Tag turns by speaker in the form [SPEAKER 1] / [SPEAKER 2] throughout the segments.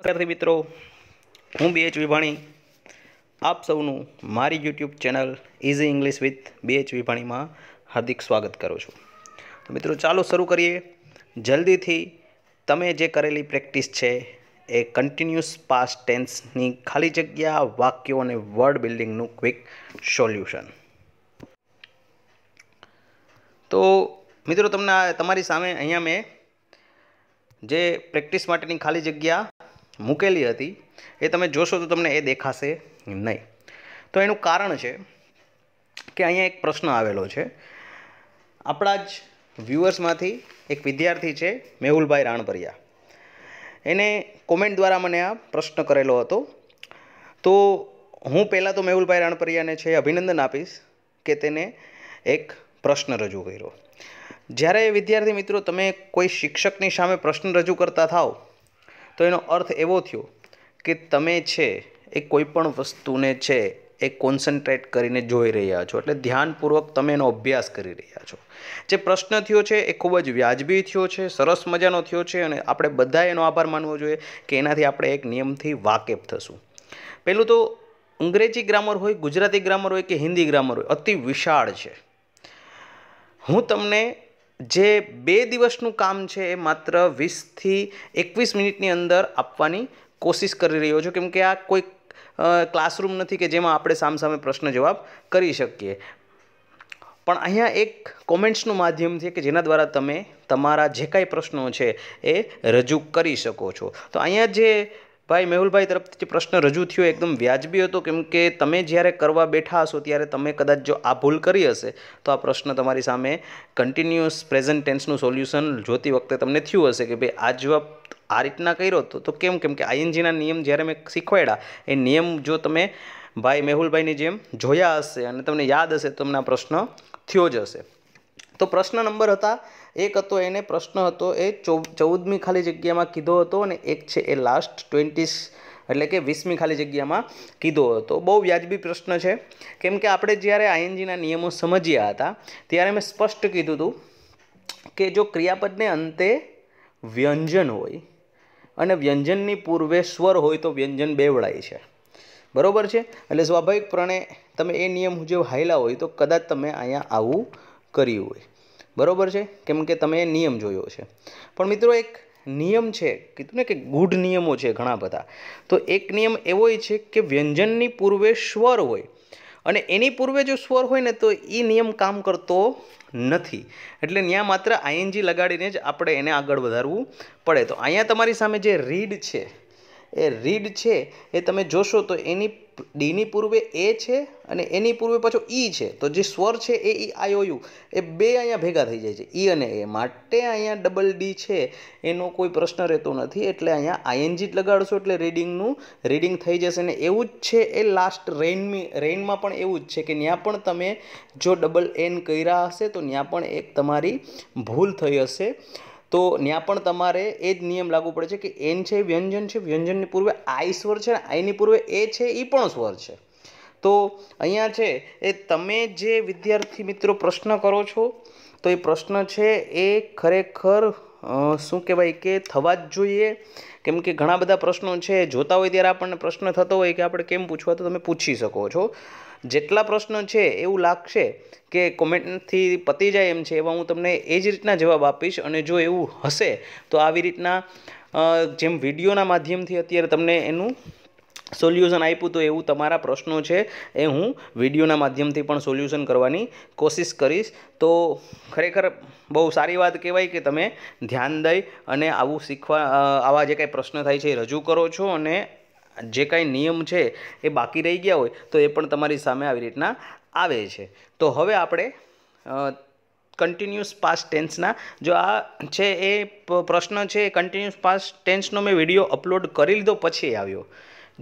[SPEAKER 1] વિદ્યાર્થી મિત્રો હું બીએચ વિભાણી આપ સૌનું મારી YouTube channel easy English with BH વિભાણીમાં હાર્દિક સ્વાગત કરું છું તો મિત્રો ચાલો શરૂ કરીએ જલ્દીથી તમે જે કરેલી પ્રેક્ટિસ છે એ કન્ટિન્યુઅસ પાસ્ટ ટેન્સની ખાલી જગ્યા વાક્યો અને વર્ડ બિલ્ડિંગનું ક્વિક સોલ્યુશન તો મિત્રો તમને તમારી સામે અહીંયા મેં જે પ્રેક્ટિસ માટેની ખાલી જગ્યા મૂકેલી હતી એ તમે જોશો તો તમને એ દેખાશે નહીં તો એનું કારણ છે કે અહીંયા એક પ્રશ્ન આવેલો છે આપણા જ વ્યૂઅર્સમાંથી એક વિદ્યાર્થી છે મેહુલભાઈ રાણપરિયા એને કોમેન્ટ દ્વારા મને આ પ્રશ્ન કરેલો હતો તો હું પહેલાં તો મેહુલભાઈ રાણપરિયાને છે અભિનંદન આપીશ કે તેને એક પ્રશ્ન રજૂ કર્યો જ્યારે વિદ્યાર્થી મિત્રો તમે કોઈ શિક્ષકની સામે પ્રશ્ન રજૂ કરતા થાઓ તો એનો અર્થ એવો થયો કે તમે છે એ કોઈપણ વસ્તુને છે એ કોન્સન્ટ્રેટ કરીને જોઈ રહ્યા છો એટલે ધ્યાનપૂર્વક તમે એનો અભ્યાસ કરી રહ્યા છો જે પ્રશ્ન થયો છે એ ખૂબ જ વ્યાજબી થયો છે સરસ મજાનો થયો છે અને આપણે બધાએ એનો આભાર માનવો જોઈએ કે એનાથી આપણે એક નિયમથી વાકેફ થશું પહેલું તો અંગ્રેજી ગ્રામર હોય ગુજરાતી ગ્રામર હોય કે હિન્દી ગ્રામર હોય અતિ વિશાળ છે હું તમને જે બે દિવસનું કામ છે એ માત્ર વીસથી એકવીસ મિનિટની અંદર આપવાની કોશિશ કરી રહ્યો છું કેમકે આ કોઈ ક્લાસરૂમ નથી કે જેમાં આપણે સામસામે પ્રશ્ન જવાબ કરી શકીએ પણ અહીંયા એક કોમેન્ટ્સનું માધ્યમ છે કે જેના દ્વારા તમે તમારા જે કાંઈ પ્રશ્નો છે એ રજૂ કરી શકો છો તો અહીંયા જે ભાઈ મેહુલભાઈ તરફથી જે પ્રશ્ન રજૂ થયો એકદમ વ્યાજબી હતો કેમ કે તમે જ્યારે કરવા બેઠા હશો ત્યારે તમે કદાચ જો આ ભૂલ કરી હશે તો આ પ્રશ્ન તમારી સામે કન્ટિન્યુઅસ પ્રેઝન્ટ ટેન્સનું સોલ્યુશન જોતી વખતે તમને થયું હશે કે ભાઈ આ જવાબ આ રીતના કર્યો હતો તો કેમ કેમ કે આઈએનજીના નિયમ જ્યારે મેં શીખવાડ્યા એ નિયમ જો તમે ભાઈ મેહુલભાઈની જેમ જોયા હશે અને તમને યાદ હશે તો તમને આ પ્રશ્ન થયો જ હશે તો પ્રશ્ન નંબર હતા એક હતો એને પ્રશ્ન હતો એ ચૌદમી ખાલી જગ્યામાં કીધો હતો અને એક છે એ લાસ્ટ ટ્વેન્ટીસ એટલે કે વીસમી ખાલી જગ્યામાં કીધો હતો બહુ વ્યાજબી પ્રશ્ન છે કેમ કે આપણે જ્યારે આઈએનજીના નિયમો સમજ્યા હતા ત્યારે મેં સ્પષ્ટ કીધું હતું કે જો ક્રિયાપદને અંતે વ્યંજન હોય અને વ્યંજનની પૂર્વે સ્વર હોય તો વ્યંજન બેવડાય છે બરાબર છે એટલે સ્વાભાવિકપણે તમે એ નિયમ મુજબ હાયલા હોય તો કદાચ તમે અહીંયા આવું કર્યું હોય બરોબર છે કેમ કે તમે નિયમ જોયો છે પણ મિત્રો એક નિયમ છે કીધું ને કે ગૂઢ નિયમો છે ઘણા બધા તો એક નિયમ એવો છે કે વ્યંજનની પૂર્વે સ્વર હોય અને એની પૂર્વે જો સ્વર હોય ને તો એ નિયમ કામ કરતો નથી એટલે ત્યાં માત્ર આઈએનજી લગાડીને જ આપણે એને આગળ વધારવું પડે તો અહીંયા તમારી સામે જે રીડ છે એ રીડ છે એ તમે જોશો તો એની ડીની પૂર્વે એ છે અને એની પૂર્વે પાછો ઈ છે તો જે સ્વર છે એ ઈ આઈ યુ એ બે અહીંયા ભેગા થઈ જાય છે ઈ અને એ માટે અહીંયા ડબલ ડી છે એનો કોઈ પ્રશ્ન રહેતો નથી એટલે અહીંયા આઈએનજી જ લગાડશો એટલે રીડિંગનું રીડિંગ થઈ જશે ને એવું જ છે એ લાસ્ટ રેઇનમી રેઇનમાં પણ એવું જ છે કે ત્યાં પણ તમે જો ડબલ એન કર્યા હશે તો ત્યાં પણ એક તમારી ભૂલ થઈ હશે તો ત્યાં પણ તમારે એ જ નિયમ લાગુ પડે છે કે એન છે વ્યંજન છે વ્યંજનની પૂર્વે આઈ સ્વર છે અને આઈની પૂર્વે એ છે એ પણ સ્વર છે તો અહીંયા છે એ તમે જે વિદ્યાર્થી મિત્રો પ્રશ્ન કરો છો તો એ પ્રશ્ન છે એ ખરેખર શું કહેવાય કે થવા જ જોઈએ કેમ કે ઘણા બધા પ્રશ્નો છે જોતા હોય ત્યારે આપણને પ્રશ્ન થતો હોય કે આપણે કેમ પૂછવા તો તમે પૂછી શકો છો જેટલા પ્રશ્નો છે એવું લાગશે કે કોમેન્ટથી પતી જાય એમ છે એવા હું તમને એ જ રીતના જવાબ આપીશ અને જો એવું હશે તો આવી રીતના જેમ વિડીયોના માધ્યમથી અત્યારે તમને એનું સોલ્યુશન આપ્યું તો એવું તમારા પ્રશ્નો છે એ હું વિડીયોના માધ્યમથી પણ સોલ્યુશન કરવાની કોશિશ કરીશ તો ખરેખર બહુ સારી વાત કહેવાય કે તમે ધ્યાન દઈ અને આવું શીખવા આવા જે કાંઈ પ્રશ્ન થાય છે એ રજૂ કરો છો અને જે કાંઈ નિયમ છે એ બાકી રહી ગયા હોય તો એ પણ તમારી સામે આવી રીતના આવે છે તો હવે આપણે કન્ટિન્યુઅસ પાસ્ટ ટેન્સના જો આ છે એ પ્રશ્ન છે કન્ટિન્યુઅસ પાસ્ટ ટેન્સનો મેં વિડીયો અપલોડ કરી લીધો પછી આવ્યો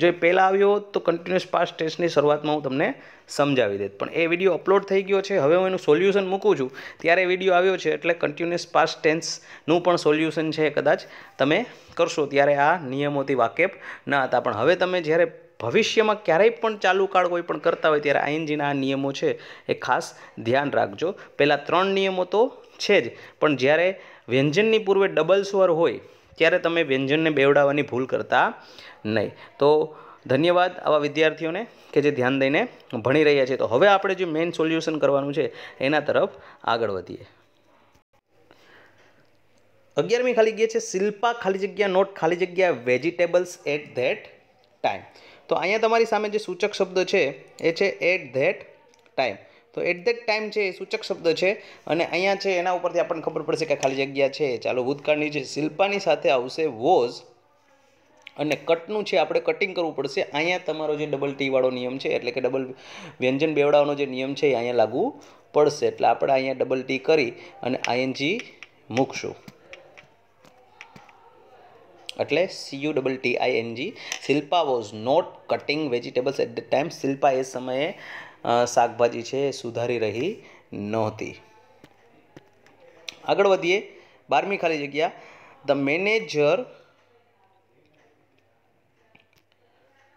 [SPEAKER 1] જો એ પહેલાં આવ્યો તો કન્ટિન્યુઅસ પાસ્ટ ટેન્સની શરૂઆતમાં હું તમને સમજાવી દેત પણ એ વિડીયો અપલોડ થઈ ગયો છે હવે હું એનું સોલ્યુશન મૂકું છું ત્યારે વિડીયો આવ્યો છે એટલે કન્ટિન્યુઅસ પાસ્ટ ટેન્સનું પણ સોલ્યુશન છે કદાચ તમે કરશો ત્યારે આ નિયમોથી વાકેફ ન હતા પણ હવે તમે જ્યારે ભવિષ્યમાં ક્યારેય પણ ચાલુ કાળ કોઈ પણ કરતા હોય ત્યારે આઈએનજીના આ નિયમો છે એ ખાસ ધ્યાન રાખજો પહેલાં ત્રણ નિયમો તો છે જ પણ જ્યારે વ્યંજનની પૂર્વે ડબલ સ્વર હોય ત્યારે તમે વ્યંજનને બેવડાવવાની ભૂલ કરતા નહીં તો ધન્યવાદ આવા વિદ્યાર્થીઓને કે જે ધ્યાન દઈને ભણી રહ્યા છે તો હવે આપણે જે મેઇન સોલ્યુશન કરવાનું છે એના તરફ આગળ વધીએ અગિયારમી ખાલી ગઈ છે શિલ્પા ખાલી જગ્યા નોટ ખાલી જગ્યા વેજીટેબલ્સ એટ ધેટ ટાઈમ તો અહીંયા તમારી સામે જે સૂચક શબ્દ છે એ છે એટ ધેટ ટાઈમ તો એટ ધેટ ટાઈમ છે એ સૂચક શબ્દ છે અને અહીંયા છે એના ઉપરથી આપણને ખબર પડશે કે ખાલી જગ્યા છે ચાલો ભૂતકાળની છે શિલ્પાની સાથે આવશે વોઝ અને કટનું છે આપણે કટિંગ કરવું પડશે અહીંયા તમારો જે ડબલ ટીવાળો નિયમ છે એટલે કે ડબલ વ્યંજન બેવડાવાનો જે નિયમ છે એ અહીંયા લાગુ પડશે એટલે આપણે અહીંયા ડબલ ટી કરી અને આઈએનજી મૂકશું એટલે C U double T I N G Shilpa was not cutting vegetables at the time Shilpa એ સમયે શાકભાજી છે એ સુધારી રહી નહોતી આગળ વધીએ બારમી ખાલી જગ્યા the manager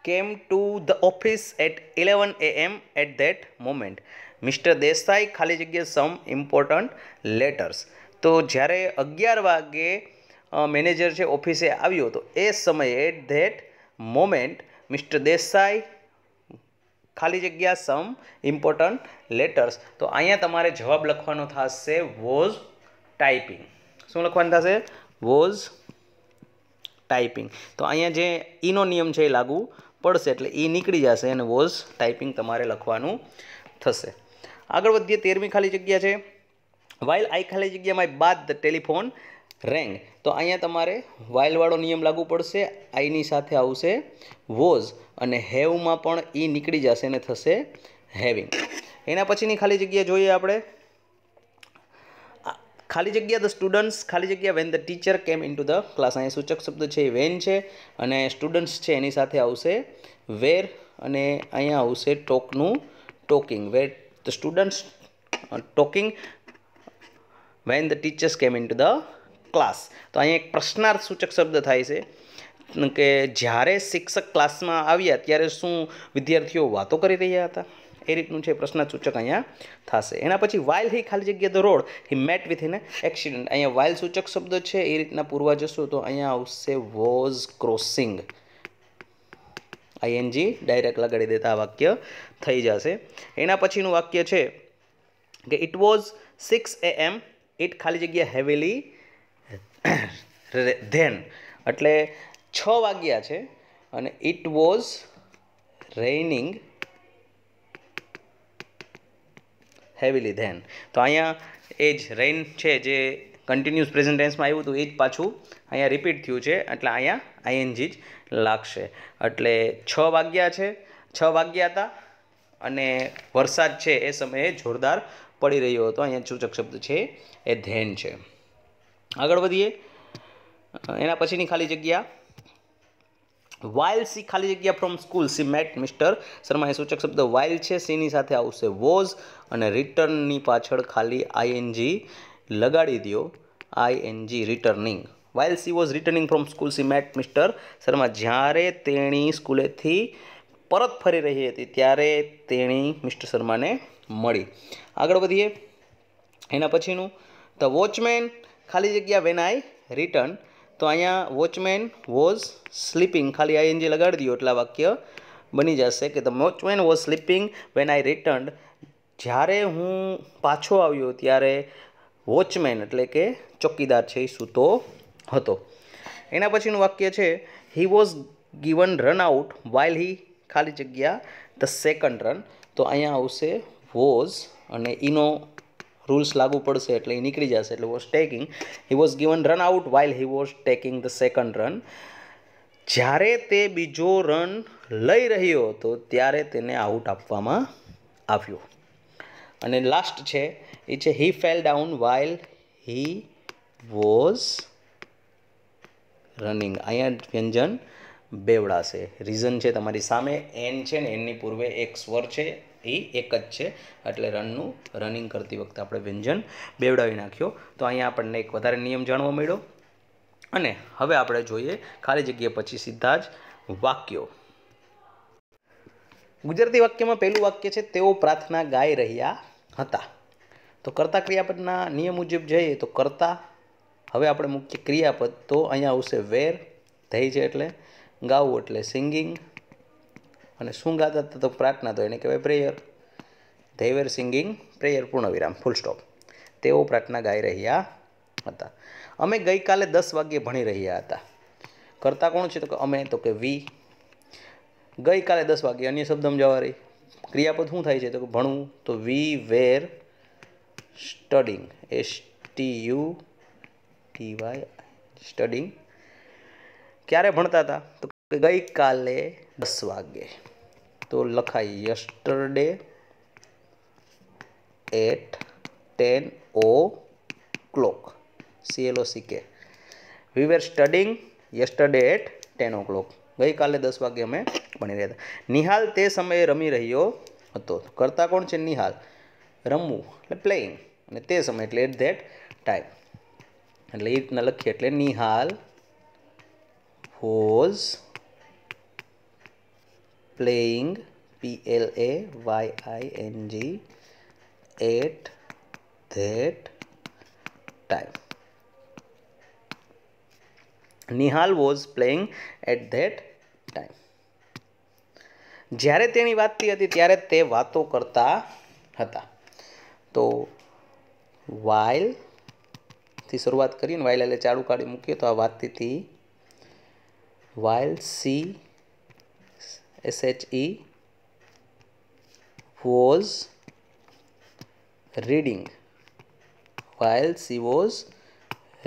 [SPEAKER 1] came to the office at eleven A M at that moment mister Desai ખાલી જગ્યા સમ ઇમ્પોર્ટન્ટ લેટર્સ તો જ્યારે અગિયાર વાગે મેનેજર છે ઓફિસે આવ્યો હતો એ સમયે at that moment mister Desai ખાલી જગ્યા સમ ઇમ્પોર્ટન્ટ લેટર્સ તો અહીંયા તમારે જવાબ લખવાનો થશે વોઝ ટાઈપિંગ શું લખવાનું થશે વોઝ ટાઈપિંગ તો અહીંયા જે ઈનો e નિયમ છે એ લાગુ પડશે એટલે એ નીકળી જશે અને વોઝ ટાઈપિંગ તમારે લખવાનું થશે આગળ વધીએ તેરમી ખાલી જગ્યા છે વાઇલ આઈ ખાલી જગ્યા માય બાદ ધ ટેલિફોન રેંગ તો અહીંયા તમારે વાઇલવાળો નિયમ લાગુ પડશે આઈની સાથે આવશે વોઝ અને હેવમાં પણ એ નીકળી જશે અને થશે હેવિંગ એના પછીની ખાલી જગ્યા જોઈએ આપણે ખાલી જગ્યા ધ સ્ટુડન્ટ્સ ખાલી જગ્યા when the teacher came in to the class અહીંયા સૂચક શબ્દ છે એ વેન છે અને સ્ટુડન્ટ્સ છે એની સાથે આવશે વેર અને અહીંયા આવશે ટોકનું talking were the students talking when the teachers came in to the class તો અહીંયા એક પ્રશ્નાર્થ સૂચક શબ્દ થાય છે કે જ્યારે શિક્ષક ક્લાસમાં આવ્યા ત્યારે શું વિદ્યાર્થીઓ વાતો કરી રહ્યા હતા એ રીતનું છે પ્રશ્ન સૂચક અહીંયા થશે એના પછી વાઇલ હી ખાલી જગ્યા the road he met with in accident અહીંયા વાઇલ સૂચક શબ્દ છે એ રીતના પૂર્વા જશો તો અહીંયા આવશે વોઝ ક્રોસિંગ આઈએનજી ડાયરેક્ટ લગાડી દેતા આ વાક્ય થઈ જશે એના પછીનું વાક્ય છે કે it was six A M it ખાલી જગ્યા હેવીલી ધેન એટલે છ વાગ્યા છે અને it was raining heavily then તો અહીંયા એ જ રેઇન છે જે કન્ટિન્યુઅસ પ્રેઝન્ટ ટેન્સમાં આવ્યું હતું એ જ પાછું અહીંયા રિપીટ થયું છે એટલે અહીંયા આઈએનજી જ લાગશે એટલે છ વાગ્યા છે છ વાગ્યા હતા અને વરસાદ છે એ સમયે જોરદાર પડી રહ્યો હતો અહીંયા સૂચક શબ્દ છે એ ધેન છે આગળ વધીએ એના પછીની ખાલી જગ્યા વાઇલ સી ખાલી જગ્યા from school she met mister Sharma એ સૂચક શબ્દ વાઇલ છે સીની સાથે આવશે વોઝ અને રિટર્નની પાછળ ખાલી આઈએનજી લગાડી દો I N G returning while she was returning from school she met mister Sharma જ્યારે તેણી સ્કૂલેથી પરત ફરી રહી હતી ત્યારે તેણી મિસ્ટર શર્માને મળી આગળ વધીએ એના પછીનું ધ વોચમેન ખાલી જગ્યા વેન આઈ રિટર્ન તો અહીંયા વોચમેન વોઝ સ્લીપિંગ ખાલી આઈએનજી લગાડી દો એટલા વાક્ય બની જશે કે the watchman was sleeping when I return જ્યારે હું પાછો આવ્યો ત્યારે વોચમેન એટલે કે ચોકીદાર છે એ સૂતો હતો એના પછીનું વાક્ય છે he was given run out while he ખાલી જગ્યા ધ સેકન્ડ રન તો અહીંયા આવશે વોઝ અને ઈનો રૂલ્સ લાગુ પડશે એટલે એ નીકળી જશે એટલે was taking he was given run out while he was taking the second run જ્યારે તે બીજો રન લઈ રહ્યો હતો ત્યારે તેને આઉટ આપવામાં આવ્યો અને લાસ્ટ છે એ છે he fell down while he was running અહીંયા વ્યંજન બેવડાશે રીઝન છે તમારી સામે એન છે ને એનની પૂર્વે એક સ્વર છે એ એક જ છે એટલે રનનું રનિંગ કરતી વખતે આપણે વ્યંજન બેવડાવી નાખ્યો તો અહીંયા આપણને એક વધારે નિયમ જાણવા મળ્યો અને હવે આપણે જોઈએ ખાલી જગ્યા પછી સીધા જ વાક્યો ગુજરાતી વાક્યમાં પહેલું વાક્ય છે તેઓ પ્રાર્થના ગાઈ રહ્યા હતા તો કરતા ક્રિયાપદના નિયમ મુજબ જઈએ તો કરતા હવે આપણે મુખ્ય ક્રિયાપદ તો અહીંયા આવશે વેર થઈ છે એટલે ગાવું એટલે સિંગિંગ અને સુંગાતા તતો પ્રાર્થના તો એને કહેવાય પ્રેર ડ્રાઈવર સિંગિંગ પ્રેર પૂર્ણ વિરામ ફૂલ સ્ટોપ તેઓ પ્રાર્થના ગાઈ રહ્યા હતા અમે ગઈ કાલે 10 વાગે ભણી રહ્યા હતા કરતા કોણ છે તો કે અમે તો કે વી ગઈ કાલે 10 વાગે અન્ય શબ્દમાં જવા રહી ક્રિયાપદ શું થાય છે તો ભણું તો we were studying S T U D Y studying ક્યારે ભણતા હતા તો કે ગઈ કાલે 10 વાગે તો લખાય yesterday at ten o'clock C L O C K we were studying yesterday at ten o'clock ગઈકાલે દસ વાગે અમે ભણી રહ્યા હતા નિહાલ તે સમયે રમી રહ્યો હતો કરતા કોણ છે નિહાલ રમવું એટલે પ્લેઇંગ અને તે સમય એટલે એટ ધેટ ટાઈમ એટલે એ રીતના લખીએ એટલે Nihal was playing P L A Y I N G at that time. Nihal was playing at that time જ્યારે તેની વાતતી હતી ત્યારે તે વાતો કરતા હતા તો વાઇલ થી શરૂઆત કરીને વાઇલ એટલે ચાડુ કાઢી મૂકીએ તો આ વાતથી while she SHE was reading while she was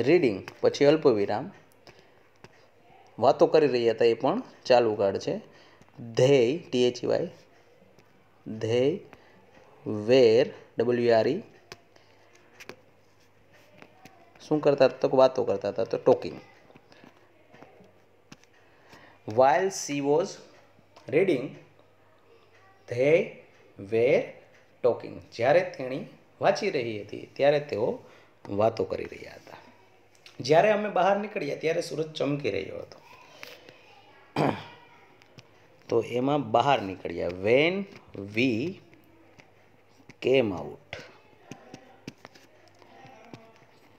[SPEAKER 1] reading પછી અલ્પ વિરામ વાતો કરી રહ્યા હતા એ પણ ચાલુ કાઢ છે they T H Y e they were W e. શું કરતા હતા તો વાતો કરતા હતા તો talking while she was reading they were talking જ્યારે તેણી વાંચી રહી હતી ત્યારે તેઓ વાતો કરી રહ્યા હતા જ્યારે અમે બહાર નીકળ્યા ત્યારે સૂરજ ચમકી રહ્યો હતો તો એમાં બહાર નીકળ્યા when we came out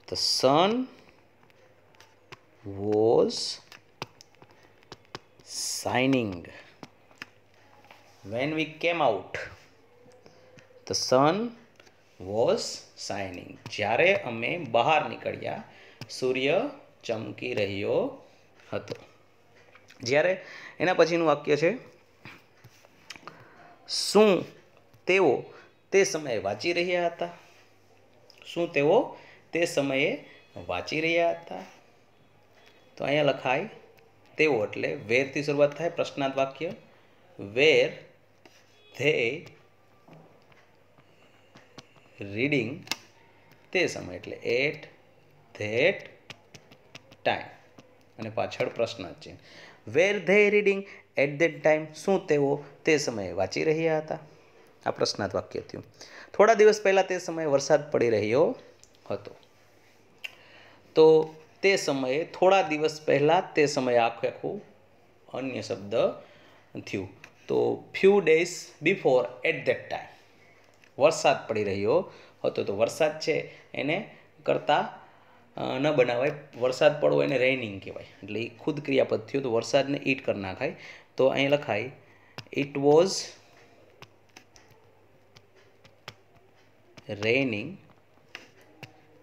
[SPEAKER 1] the sun was shining when we came out the sun was shining જ્યારે અમે બહાર નીકળ્યા સૂર્ય ચમકી રહ્યો હતો જ્યારે એના પછીનું વાક્ય છે શું તેઓ તે સમયે વાંચી રહ્યા હતા શું તેઓ તે સમયે વાંચી રહ્યા હતા તો અહીંયા લખાય તેઓ એટલે વેરથી શરૂઆત થાય પ્રશ્નાર્થ વાક્ય વેર ધ્યેય રીડિંગ તે સમય એટલે એટ ધેટ ટાઈમ અને પાછળ પ્રશ્ન છે were they reading at that time શું તેઓ તે સમયે વાંચી રહ્યા હતા આ પ્રશ્નાર્થ વાક્ય થયું થોડા દિવસ પહેલાં તે સમયે વરસાદ પડી રહ્યો હતો તો તે સમયે થોડા દિવસ પહેલાં તે સમયે આખે આખું અન્ય શબ્દ થયું તો few days before at that time વરસાદ પડી રહ્યો હતો તો વરસાદ છે એને કરતાં ન બનાવાય વરસાદ પડવો એને રેઇનિંગ કહેવાય એટલે એ ખુદ ક્રિયાપદ થયું તો વરસાદને ઈટ કરી નાખાય તો અહીં લખાય ઇટ વોઝ રેનિંગ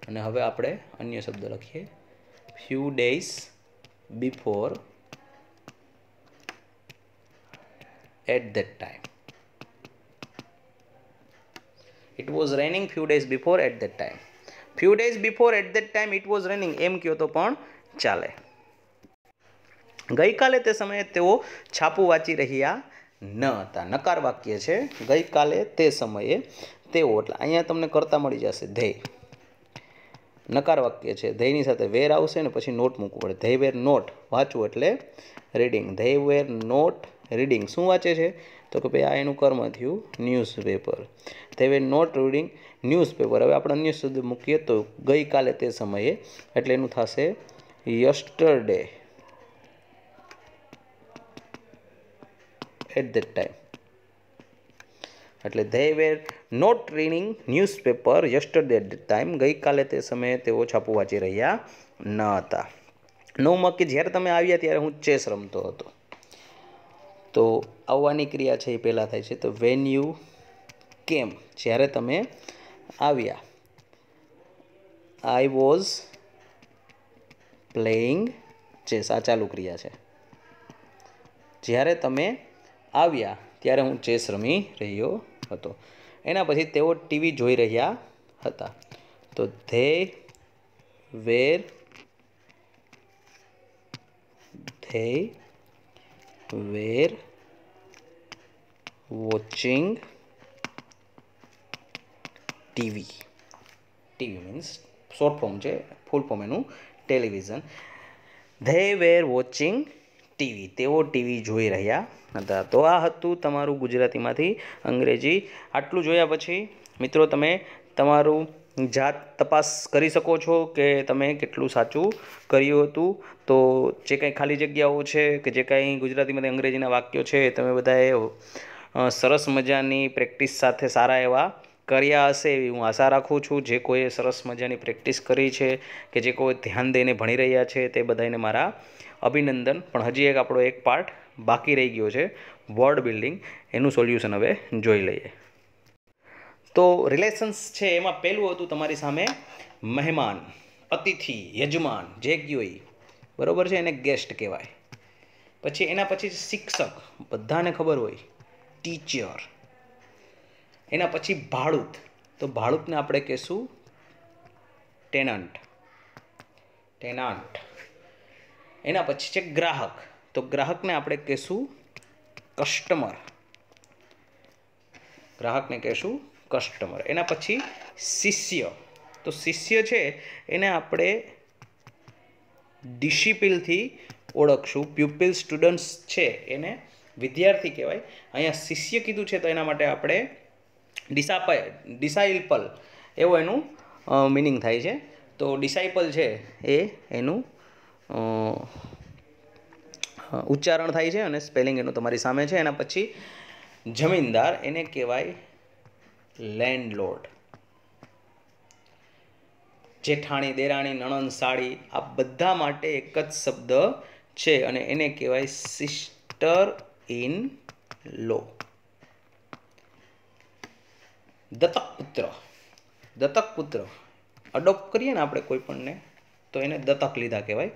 [SPEAKER 1] અને હવે આપણે અન્ય શબ્દ લખીએ few days before at that time. It was raining few days before at that time. Few days before at that time it was raining એમ કહો તો પણ ચાલે ગઈકાલે તે સમયે તેઓ છાપું વાંચી રહ્યા ન હતા નકાર વાક્ય છે ગઈકાલે તે સમયે તેઓ એટલે અહીંયા તમને કરતા મળી જશે ધ્યેય નકાર વાક્ય છે ધ્યેયની સાથે વેર આવશે ને પછી નોટ મૂકવું પડે ધ્યેય વેર નોટ વાંચવું એટલે રીડિંગ ધ્યેય વેર નોટ રીડિંગ શું વાંચે છે તો કે ભાઈ આ એનું કર્મ થયું ન્યૂઝપેપર તે વે નોટ રીડિંગ ન્યૂઝપેપર હવે આપણે ન્યૂઝ સુધી મૂકીએ તો ગઈકાલે તે સમયે એટલે એનું થશે યસ્ટરડે એટ ધેટ ટાઈમ એટલે they were not reading newspaper yesterday at the time ગઈકાલે તે સમયે તેઓ છાપું વાંચી રહ્યા ન હતા નવમાં કે જ્યારે તમે આવ્યા ત્યારે હું ચેસ રમતો હતો તો આવવાની ક્રિયા છે એ પહેલાં થાય છે તો વેન યુ કેમ જ્યારે તમે આવ્યા આઈ વોઝ પ્લેઇંગ ચેસ આ ચાલુ ક્રિયા છે જ્યારે તમે આવ્યા ત્યારે હું ચેસ રમી રહ્યો હતો એના પછી તેઓ ટીવી જોઈ રહ્યા હતા તો ધે વેર ધે were watching TV TV means short form છે ફૂલ ફોર્મ એનું television they were watching TV તેઓ ટીવી જોઈ રહ્યા હતા તો આ હતું તમારું ગુજરાતીમાંથી અંગ્રેજી આટલું જોયા પછી મિત્રો તમે તમારું જાત તપાસ કરી શકો છો કે તમે કેટલું સાચું કર્યું હતું તો જે કાંઈ ખાલી જગ્યાઓ છે કે જે કાંઈ ગુજરાતીમાં અંગ્રેજીના વાક્યો છે તમે બધાએ સરસ મજાની પ્રેક્ટિસ સાથે સારા એવા કર્યા હશે એવી હું આશા રાખું છું જે કોઈએ સરસ મજાની પ્રેક્ટિસ કરી છે કે જે કોઈ ધ્યાન દઈને ભણી રહ્યા છે તે બધાને મારા અભિનંદન પણ હજી એક આપણો એક પાર્ટ બાકી રહી ગયો છે વર્ડ બિલ્ડિંગ એનું સોલ્યુશન હવે જોઈ લઈએ તો રિલેશન્સ છે એમાં પહેલું હતું તમારી સામે મહેમાન અતિથિ યજમાન જે ગયોઈ બરાબર છે એને ગેસ્ટ કહેવાય પછી એના પછી શિક્ષક બધાને ખબર હોય ટીચર એના પછી ભાડૂત તો ભાડૂતને આપણે કહેશું ટેનન્ટ ટેનન્ટ એના પછી છે ગ્રાહક તો ગ્રાહકને આપણે કહેશું કસ્ટમર ગ્રાહકને કહેશું કસ્ટમર એના પછી શિષ્ય તો શિષ્ય છે એને આપણે ડિસિપ્લિનથી ઓળખશું પ્યુપિલ સ્ટુડન્ટ્સ છે એને વિદ્યાર્થી કહેવાય અહીંયા શિષ્ય કીધું છે તો એના માટે આપણે ડિસાપાય ડિસાઇલ્પલ એવું એનું મિનિંગ થાય છે તો ડિસાઇપલ છે એ એનું ઉચ્ચારણ થાય છે અને સ્પેલિંગ એનું તમારી સામે છે એના પછી જમીનદાર એને કહેવાય લેન્ડલોર્ડ જેઠાણી દેરાણી નણંદ સાડી આ બધા માટે એક જ શબ્દ છે અને એને કહેવાય સિસ્ટર ઇન લો દત્તક પુત્ર દત્તક પુત્ર અડોપ્ટ કરીએ ને આપણે કોઈ પણને તો એને દત્તક લીધા કહેવાય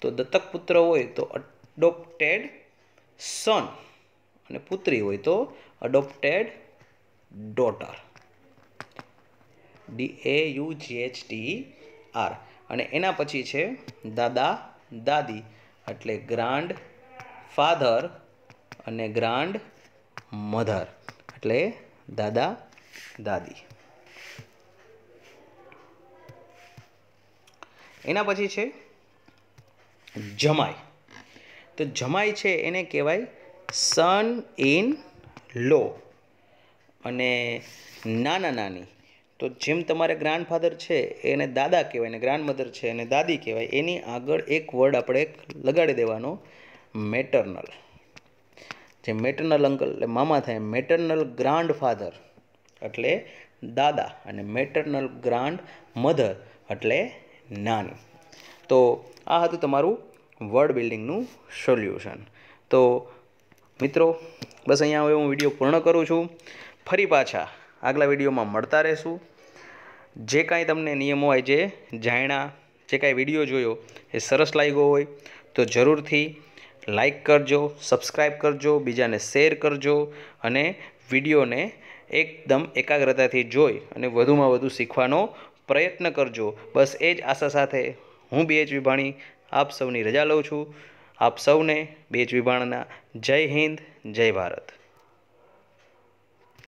[SPEAKER 1] તો દત્તક પુત્ર હોય તો અડોપ્ટેડ સન અને પુત્રી હોય તો adopted daughter D A U G H T R અને એના પછી છે દાદા દાદી એટલે ગ્રાન્ડ ફાધર અને ગ્રાન્ડ મધર એટલે દાદા દાદી એના પછી છે જમાઈ તો જમાઈ છે એને કહેવાય સન ઇન લો અને નાના નાની તો જેમ તમારે ગ્રાન્ડફાધર છે એને દાદા કહેવાય ને ગ્રાન્ડમધર છે એને દાદી કહેવાય એની આગળ એક વર્ડ આપણે લગાડી દેવાનો મેટર્નલ જે મેટર્નલ અંકલ એટલે મામા થાય મેટર્નલ ગ્રાન્ડફાધર એટલે દાદા અને મેટર્નલ ગ્રાન્ડ મધર એટલે નાની તો આ હતું તમારું વર્ડ બિલ્ડિંગનું સોલ્યુશન તો મિત્રો બસ અહીંયા હવે હું વિડીયો પૂર્ણ કરું છું ફરી પાછા આગલા વિડીયોમાં મળતા રહેશું જે કાંઈ તમને નિયમો હોય જે જાણ્યા જે કાંઈ વિડીયો જોયો એ સરસ લાગ્યો હોય તો જરૂરથી લાઈક કરજો સબસ્ક્રાઈબ કરજો બીજાને શેર કરજો અને વિડીયોને એકદમ એકાગ્રતાથી જોઈ અને વધુમાં વધુ શીખવાનો પ્રયત્ન કરજો બસ એ જ આશા સાથે હું બીએચ વિભાણી આપ સૌની રજા લઉં છું આપ સૌને બીએચ વિભાણના જય હિન્દ જય ભારત